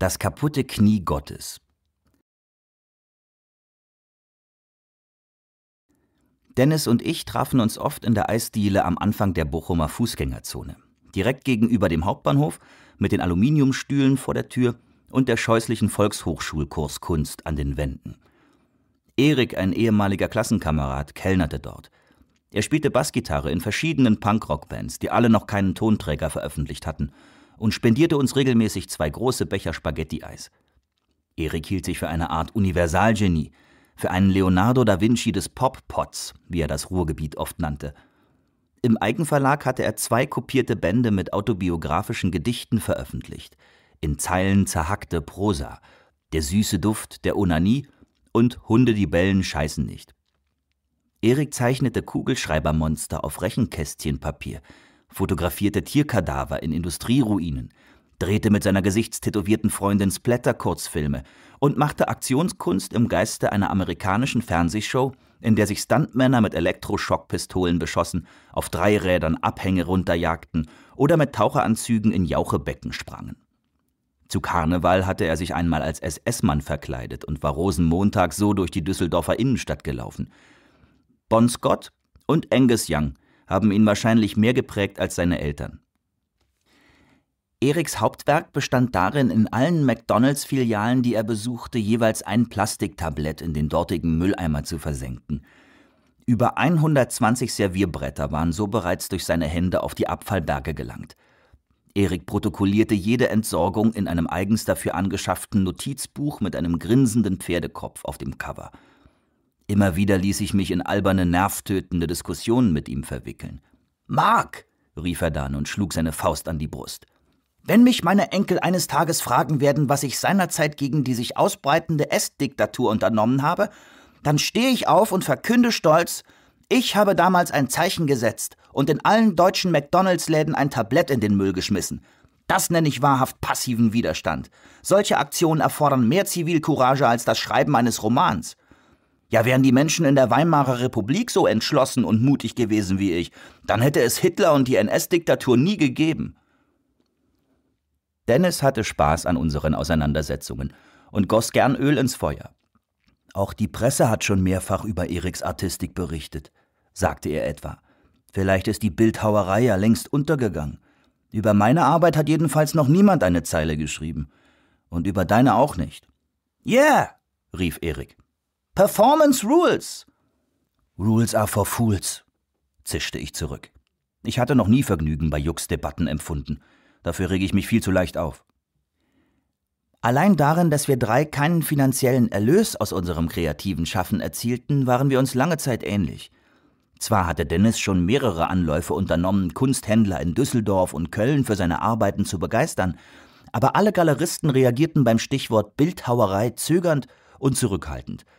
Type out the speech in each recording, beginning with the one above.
Das kaputte Knie Gottes. Dennis und ich trafen uns oft in der Eisdiele am Anfang der Bochumer Fußgängerzone. Direkt gegenüber dem Hauptbahnhof, mit den Aluminiumstühlen vor der Tür und der scheußlichen Volkshochschulkurskunst an den Wänden. Erik, ein ehemaliger Klassenkamerad, kellnerte dort. Er spielte Bassgitarre in verschiedenen Punkrock-Bands, die alle noch keinen Tonträger veröffentlicht hatten – und spendierte uns regelmäßig zwei große Becher Spaghetti-Eis. Erik hielt sich für eine Art Universalgenie, für einen Leonardo da Vinci des Pop-Pots, wie er das Ruhrgebiet oft nannte. Im Eigenverlag hatte er zwei kopierte Bände mit autobiografischen Gedichten veröffentlicht, in Zeilen zerhackte Prosa, der süße Duft der Onanie und Hunde, die bellen, scheißen nicht. Erik zeichnete Kugelschreibermonster auf Rechenkästchenpapier, fotografierte Tierkadaver in Industrieruinen, drehte mit seiner gesichtstätowierten Freundin Splatter-Kurzfilme und machte Aktionskunst im Geiste einer amerikanischen Fernsehshow, in der sich Stuntmänner mit Elektroschockpistolen beschossen, auf Dreirädern Abhänge runterjagten oder mit Taucheranzügen in Jauchebecken sprangen. Zu Karneval hatte er sich einmal als SS-Mann verkleidet und war Rosenmontag so durch die Düsseldorfer Innenstadt gelaufen. Bon Scott und Angus Young – haben ihn wahrscheinlich mehr geprägt als seine Eltern. Eriks Hauptwerk bestand darin, in allen McDonalds-Filialen, die er besuchte, jeweils ein Plastiktablett in den dortigen Mülleimer zu versenken. Über 120 Servierbretter waren so bereits durch seine Hände auf die Abfallberge gelangt. Erik protokollierte jede Entsorgung in einem eigens dafür angeschafften Notizbuch mit einem grinsenden Pferdekopf auf dem Cover – Immer wieder ließ ich mich in alberne, nervtötende Diskussionen mit ihm verwickeln. Mark, rief er dann und schlug seine Faust an die Brust. Wenn mich meine Enkel eines Tages fragen werden, was ich seinerzeit gegen die sich ausbreitende Est-Diktatur unternommen habe, dann stehe ich auf und verkünde stolz, ich habe damals ein Zeichen gesetzt und in allen deutschen McDonalds-Läden ein Tablett in den Müll geschmissen. Das nenne ich wahrhaft passiven Widerstand. Solche Aktionen erfordern mehr Zivilcourage als das Schreiben eines Romans. Ja, wären die Menschen in der Weimarer Republik so entschlossen und mutig gewesen wie ich, dann hätte es Hitler und die NS-Diktatur nie gegeben. Dennis hatte Spaß an unseren Auseinandersetzungen und goss gern Öl ins Feuer. Auch die Presse hat schon mehrfach über Eriks Artistik berichtet, sagte er etwa. Vielleicht ist die Bildhauerei ja längst untergegangen. Über meine Arbeit hat jedenfalls noch niemand eine Zeile geschrieben. Und über deine auch nicht. Yeah! rief Erik. Performance Rules! Rules are for fools, zischte ich zurück. Ich hatte noch nie Vergnügen bei Jux Debatten empfunden. Dafür rege ich mich viel zu leicht auf. Allein darin, dass wir drei keinen finanziellen Erlös aus unserem kreativen Schaffen erzielten, waren wir uns lange Zeit ähnlich. Zwar hatte Dennis schon mehrere Anläufe unternommen, Kunsthändler in Düsseldorf und Köln für seine Arbeiten zu begeistern, aber alle Galeristen reagierten beim Stichwort Bildhauerei zögernd und zurückhaltend –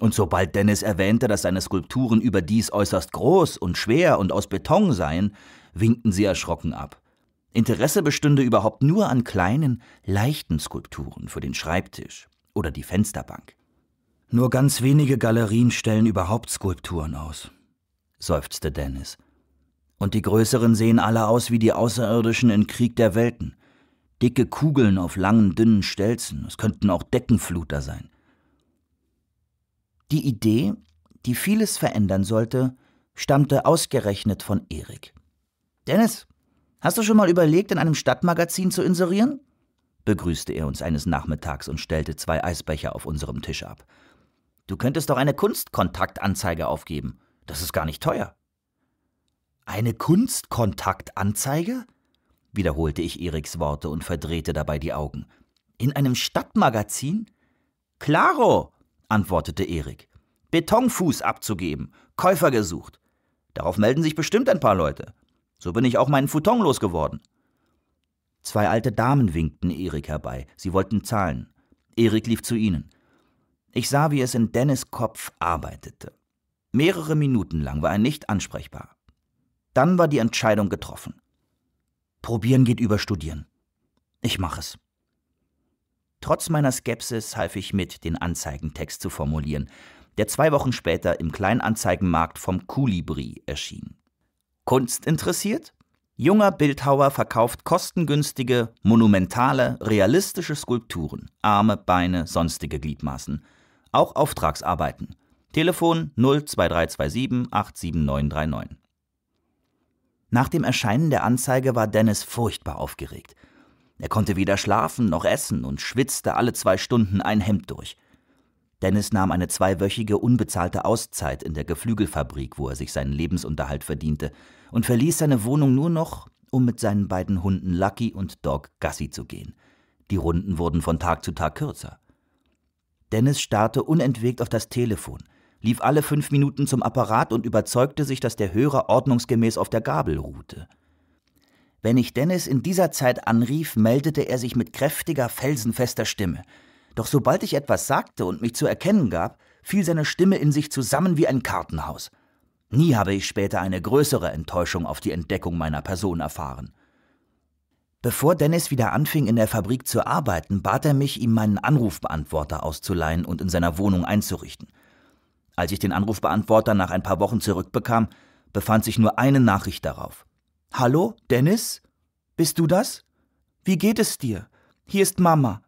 und sobald Dennis erwähnte, dass seine Skulpturen überdies äußerst groß und schwer und aus Beton seien, winkten sie erschrocken ab. Interesse bestünde überhaupt nur an kleinen, leichten Skulpturen für den Schreibtisch oder die Fensterbank. Nur ganz wenige Galerien stellen überhaupt Skulpturen aus, seufzte Dennis. Und die größeren sehen alle aus wie die Außerirdischen in Krieg der Welten. Dicke Kugeln auf langen, dünnen Stelzen, es könnten auch Deckenfluter sein. Die Idee, die vieles verändern sollte, stammte ausgerechnet von Erik. Dennis, hast du schon mal überlegt, in einem Stadtmagazin zu inserieren? begrüßte er uns eines Nachmittags und stellte zwei Eisbecher auf unserem Tisch ab. Du könntest doch eine Kunstkontaktanzeige aufgeben. Das ist gar nicht teuer. Eine Kunstkontaktanzeige? wiederholte ich Eriks Worte und verdrehte dabei die Augen. In einem Stadtmagazin? Klaro, antwortete Erik. Betonfuß abzugeben, Käufer gesucht. Darauf melden sich bestimmt ein paar Leute. So bin ich auch meinen Futon losgeworden. Zwei alte Damen winkten Erik herbei. Sie wollten zahlen. Erik lief zu ihnen. Ich sah, wie es in Dennis Kopf arbeitete. Mehrere Minuten lang war er nicht ansprechbar. Dann war die Entscheidung getroffen. Probieren geht über Studieren. Ich mache es. Trotz meiner Skepsis half ich mit, den Anzeigentext zu formulieren, der zwei Wochen später im Kleinanzeigenmarkt vom Kulibri erschien. Kunst interessiert? Junger Bildhauer verkauft kostengünstige, monumentale, realistische Skulpturen, Arme, Beine, sonstige Gliedmaßen. Auch Auftragsarbeiten. Telefon 02327 87939. Nach dem Erscheinen der Anzeige war Dennis furchtbar aufgeregt. Er konnte weder schlafen noch essen und schwitzte alle zwei Stunden ein Hemd durch. Dennis nahm eine zweiwöchige unbezahlte Auszeit in der Geflügelfabrik, wo er sich seinen Lebensunterhalt verdiente, und verließ seine Wohnung nur noch, um mit seinen beiden Hunden Lucky und Dog Gassi zu gehen. Die Runden wurden von Tag zu Tag kürzer. Dennis starrte unentwegt auf das Telefon, lief alle fünf Minuten zum Apparat und überzeugte sich, dass der Hörer ordnungsgemäß auf der Gabel ruhte. Wenn ich Dennis in dieser Zeit anrief, meldete er sich mit kräftiger, felsenfester Stimme. Doch sobald ich etwas sagte und mich zu erkennen gab, fiel seine Stimme in sich zusammen wie ein Kartenhaus. Nie habe ich später eine größere Enttäuschung auf die Entdeckung meiner Person erfahren. Bevor Dennis wieder anfing, in der Fabrik zu arbeiten, bat er mich, ihm meinen Anrufbeantworter auszuleihen und in seiner Wohnung einzurichten. Als ich den Anrufbeantworter nach ein paar Wochen zurückbekam, befand sich nur eine Nachricht darauf. Hallo, Dennis? Bist du das? Wie geht es dir? Hier ist Mama.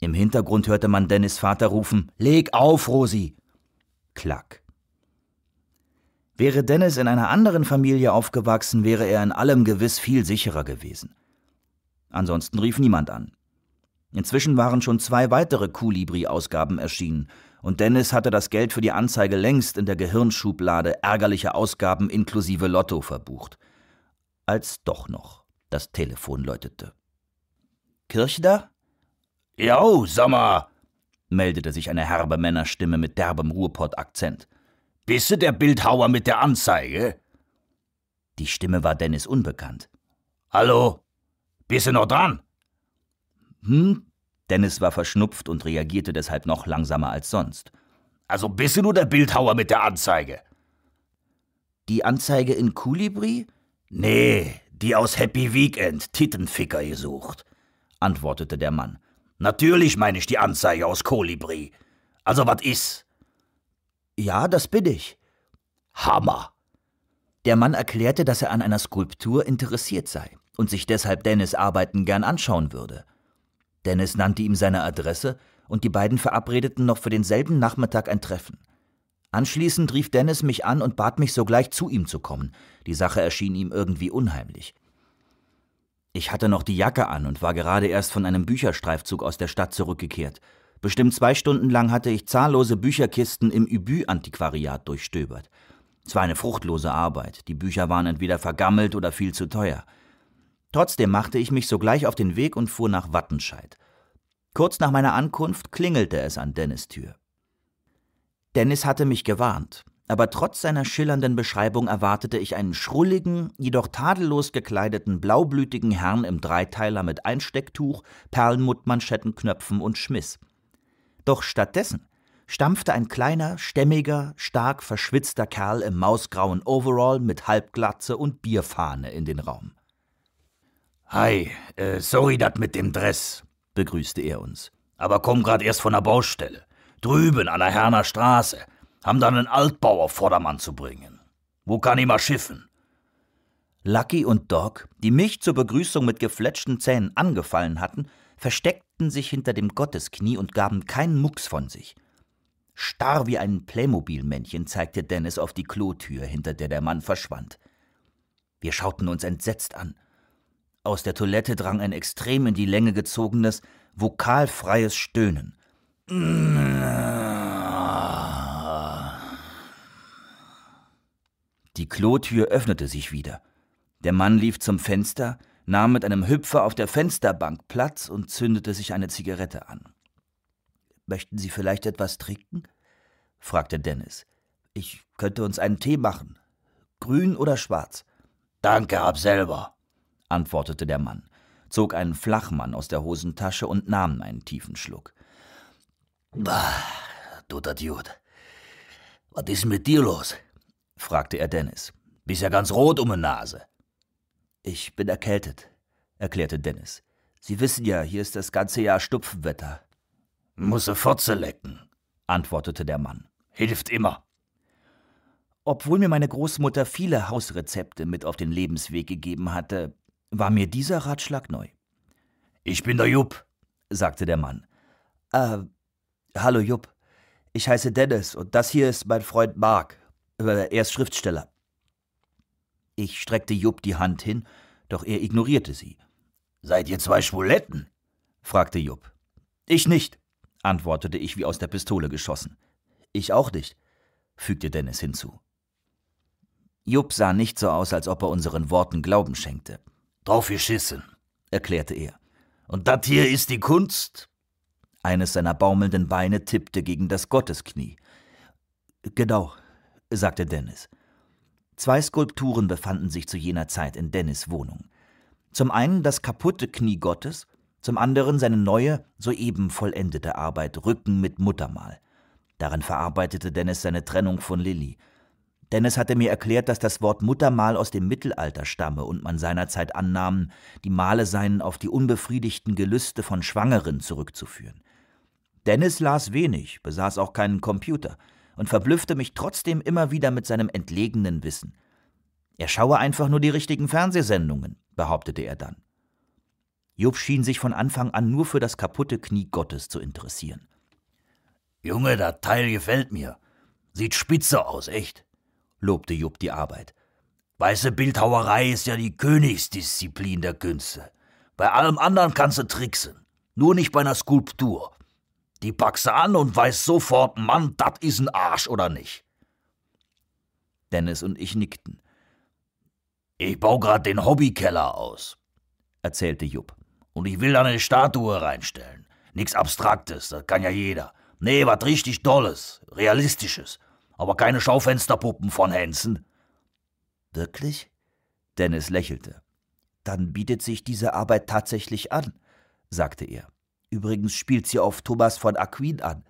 Im Hintergrund hörte man Dennis Vater rufen Leg auf, Rosi. Klack. Wäre Dennis in einer anderen Familie aufgewachsen, wäre er in allem gewiss viel sicherer gewesen. Ansonsten rief niemand an. Inzwischen waren schon zwei weitere Kolibri-Ausgaben erschienen, und Dennis hatte das Geld für die Anzeige längst in der Gehirnschublade ärgerlicher Ausgaben inklusive Lotto verbucht als doch noch das Telefon läutete. Kirche da? Jau, Sommer, meldete sich eine herbe Männerstimme mit derbem Ruhrpott-Akzent. Bisse der Bildhauer mit der Anzeige? Die Stimme war Dennis unbekannt. Hallo, bisse noch dran? Hm? Dennis war verschnupft und reagierte deshalb noch langsamer als sonst. Also bisse nur der Bildhauer mit der Anzeige? Die Anzeige in Kulibri? Nee, die aus Happy Weekend, Tittenficker gesucht, antwortete der Mann. Natürlich meine ich die Anzeige aus Kolibri. Also was is? Ja, das bin ich. Hammer. Der Mann erklärte, dass er an einer Skulptur interessiert sei und sich deshalb Dennis Arbeiten gern anschauen würde. Dennis nannte ihm seine Adresse und die beiden verabredeten noch für denselben Nachmittag ein Treffen. Anschließend rief Dennis mich an und bat mich sogleich zu ihm zu kommen. Die Sache erschien ihm irgendwie unheimlich. Ich hatte noch die Jacke an und war gerade erst von einem Bücherstreifzug aus der Stadt zurückgekehrt. Bestimmt zwei Stunden lang hatte ich zahllose Bücherkisten im Übü-Antiquariat durchstöbert. Es war eine fruchtlose Arbeit, die Bücher waren entweder vergammelt oder viel zu teuer. Trotzdem machte ich mich sogleich auf den Weg und fuhr nach Wattenscheid. Kurz nach meiner Ankunft klingelte es an Dennis Tür. Dennis hatte mich gewarnt, aber trotz seiner schillernden Beschreibung erwartete ich einen schrulligen, jedoch tadellos gekleideten blaublütigen Herrn im Dreiteiler mit Einstecktuch, Perlenmuttmanschettenknöpfen und Schmiss. Doch stattdessen stampfte ein kleiner, stämmiger, stark verschwitzter Kerl im mausgrauen Overall mit Halbglatze und Bierfahne in den Raum. Hi, äh, sorry dat mit dem Dress, begrüßte er uns. Aber komm grad erst von der Baustelle drüben an der Herner Straße, haben dann einen Altbauer Vordermann zu bringen. Wo kann ich mal schiffen? Lucky und Doc, die mich zur Begrüßung mit gefletschten Zähnen angefallen hatten, versteckten sich hinter dem Gottesknie und gaben keinen Mucks von sich. Starr wie ein Playmobil-Männchen zeigte Dennis auf die Klotür, hinter der der Mann verschwand. Wir schauten uns entsetzt an. Aus der Toilette drang ein extrem in die Länge gezogenes, vokalfreies Stöhnen. Die Klotür öffnete sich wieder. Der Mann lief zum Fenster, nahm mit einem Hüpfer auf der Fensterbank Platz und zündete sich eine Zigarette an. Möchten Sie vielleicht etwas trinken? fragte Dennis. Ich könnte uns einen Tee machen. Grün oder schwarz? Danke, hab selber, antwortete der Mann, zog einen Flachmann aus der Hosentasche und nahm einen tiefen Schluck. Bah, du der Dude. Was ist mit dir los? fragte er Dennis. Bist ja ganz rot um die Nase. Ich bin erkältet, erklärte Dennis. Sie wissen ja, hier ist das ganze Jahr Stupfwetter. Muss Fotze lecken, antwortete der Mann. Hilft immer. Obwohl mir meine Großmutter viele Hausrezepte mit auf den Lebensweg gegeben hatte, war mir dieser Ratschlag neu. Ich bin der Jupp, sagte der Mann. Äh, Hallo Jupp, ich heiße Dennis und das hier ist mein Freund Mark. Äh, er ist Schriftsteller. Ich streckte Jupp die Hand hin, doch er ignorierte sie. Seid ihr zwei Schwuletten? fragte Jupp. Ich nicht, antwortete ich wie aus der Pistole geschossen. Ich auch nicht, fügte Dennis hinzu. Jupp sah nicht so aus, als ob er unseren Worten Glauben schenkte. Drauf geschissen, erklärte er. Und das hier ist die Kunst, eines seiner baumelnden Beine tippte gegen das Gottesknie. Genau, sagte Dennis. Zwei Skulpturen befanden sich zu jener Zeit in Dennis Wohnung. Zum einen das kaputte Knie Gottes, zum anderen seine neue, soeben vollendete Arbeit Rücken mit Muttermal. Darin verarbeitete Dennis seine Trennung von Lilly. Dennis hatte mir erklärt, dass das Wort Muttermal aus dem Mittelalter stamme und man seinerzeit annahm, die Male seien auf die unbefriedigten Gelüste von Schwangeren zurückzuführen. Dennis las wenig, besaß auch keinen Computer und verblüffte mich trotzdem immer wieder mit seinem entlegenen Wissen. Er schaue einfach nur die richtigen Fernsehsendungen, behauptete er dann. Jupp schien sich von Anfang an nur für das kaputte Knie Gottes zu interessieren. Junge, der Teil gefällt mir. Sieht spitze aus, echt, lobte Jupp die Arbeit. Weiße Bildhauerei ist ja die Königsdisziplin der Künste. Bei allem anderen kannst du tricksen, nur nicht bei einer Skulptur. Die packst du an und weiß sofort, Mann, dat is ein Arsch oder nicht. Dennis und ich nickten. Ich baue grad den Hobbykeller aus, erzählte Jupp. Und ich will da eine Statue reinstellen. Nix Abstraktes, das kann ja jeder. Nee, was richtig Dolles, Realistisches. Aber keine Schaufensterpuppen von Hansen. Wirklich? Dennis lächelte. Dann bietet sich diese Arbeit tatsächlich an, sagte er. Übrigens spielt sie auf Thomas von Aquin an.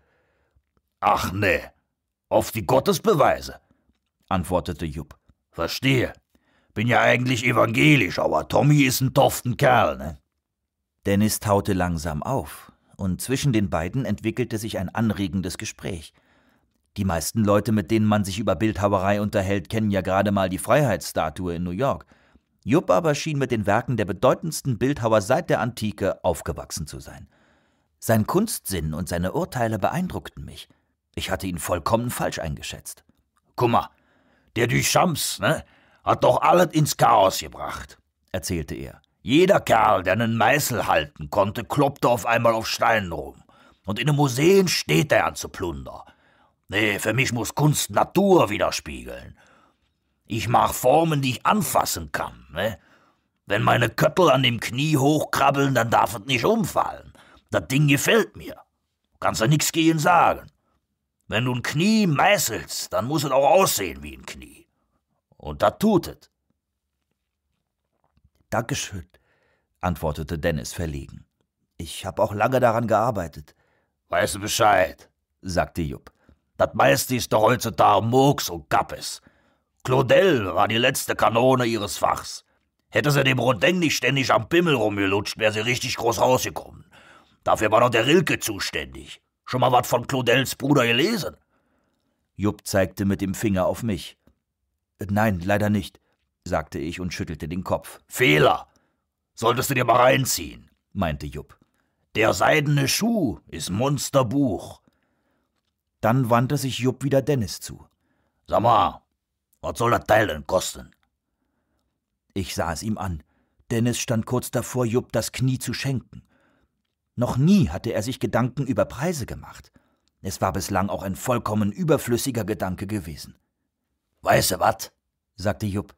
Ach nee, auf die Gottesbeweise, antwortete Jupp. Verstehe. Bin ja eigentlich evangelisch, aber Tommy ist ein toften Kerl, ne? Dennis taute langsam auf, und zwischen den beiden entwickelte sich ein anregendes Gespräch. Die meisten Leute, mit denen man sich über Bildhauerei unterhält, kennen ja gerade mal die Freiheitsstatue in New York. Jupp aber schien mit den Werken der bedeutendsten Bildhauer seit der Antike aufgewachsen zu sein. Sein Kunstsinn und seine Urteile beeindruckten mich. Ich hatte ihn vollkommen falsch eingeschätzt. Guck mal, der Duchamps, ne, hat doch alles ins Chaos gebracht, erzählte er. Jeder Kerl, der einen Meißel halten konnte, kloppte auf einmal auf Steinen rum. Und in den Museen steht er an zu Plunder. Nee, für mich muss Kunst Natur widerspiegeln. Ich mach Formen, die ich anfassen kann, ne? Wenn meine Köppel an dem Knie hochkrabbeln, dann darf es nicht umfallen. Das Ding gefällt mir. Du Kannst ja nix gegen sagen. Wenn du ein Knie meißelst, dann muss es auch aussehen wie ein Knie. Und das tut es. Dankeschön, antwortete Dennis verlegen. Ich habe auch lange daran gearbeitet. Weißt du Bescheid, sagte Jupp. Das meiste ist doch heutzutage Murks und Gappes. Claudel war die letzte Kanone ihres Fachs. Hätte sie dem Rodeng nicht ständig am Pimmel rumgelutscht, wäre sie richtig groß rausgekommen. Dafür war doch der Rilke zuständig. Schon mal was von Claudels Bruder gelesen? Jupp zeigte mit dem Finger auf mich. Nein, leider nicht, sagte ich und schüttelte den Kopf. Fehler! Solltest du dir mal reinziehen, meinte Jupp. Der seidene Schuh ist Monsterbuch. Dann wandte sich Jupp wieder Dennis zu. Sag mal, was soll das Teil denn kosten? Ich sah es ihm an. Dennis stand kurz davor, Jupp das Knie zu schenken. Noch nie hatte er sich Gedanken über Preise gemacht. Es war bislang auch ein vollkommen überflüssiger Gedanke gewesen. Weiße wat? sagte Jupp.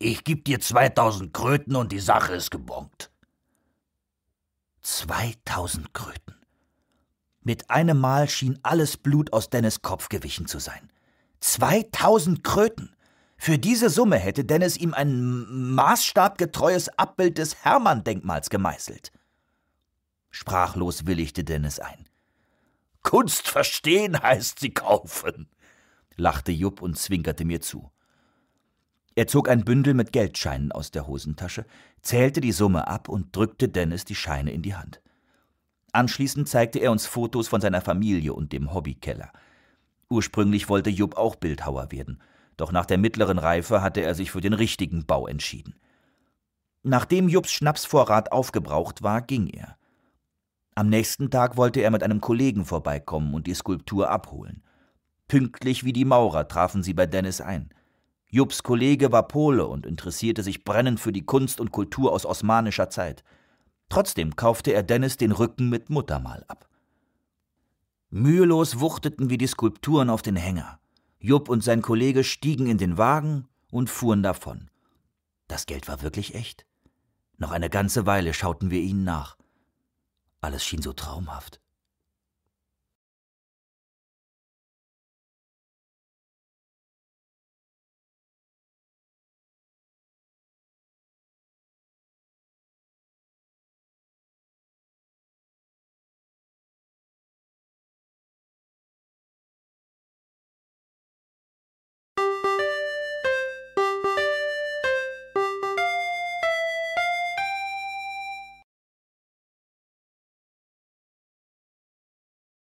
Ich geb dir 2000 Kröten und die Sache ist gebongt. 2000 Kröten. Mit einem Mal schien alles Blut aus Dennis Kopf gewichen zu sein. 2000 Kröten! Für diese Summe hätte Dennis ihm ein maßstabgetreues Abbild des Hermann-Denkmals gemeißelt. Sprachlos willigte Dennis ein. Kunst verstehen heißt sie kaufen, lachte Jupp und zwinkerte mir zu. Er zog ein Bündel mit Geldscheinen aus der Hosentasche, zählte die Summe ab und drückte Dennis die Scheine in die Hand. Anschließend zeigte er uns Fotos von seiner Familie und dem Hobbykeller. Ursprünglich wollte Jupp auch Bildhauer werden, doch nach der mittleren Reife hatte er sich für den richtigen Bau entschieden. Nachdem Jupps Schnapsvorrat aufgebraucht war, ging er. Am nächsten Tag wollte er mit einem Kollegen vorbeikommen und die Skulptur abholen. Pünktlich wie die Maurer trafen sie bei Dennis ein. Jupps Kollege war Pole und interessierte sich brennend für die Kunst und Kultur aus osmanischer Zeit. Trotzdem kaufte er Dennis den Rücken mit Muttermal ab. Mühelos wuchteten wir die Skulpturen auf den Hänger. Jupp und sein Kollege stiegen in den Wagen und fuhren davon. Das Geld war wirklich echt. Noch eine ganze Weile schauten wir ihnen nach. Alles schien so traumhaft.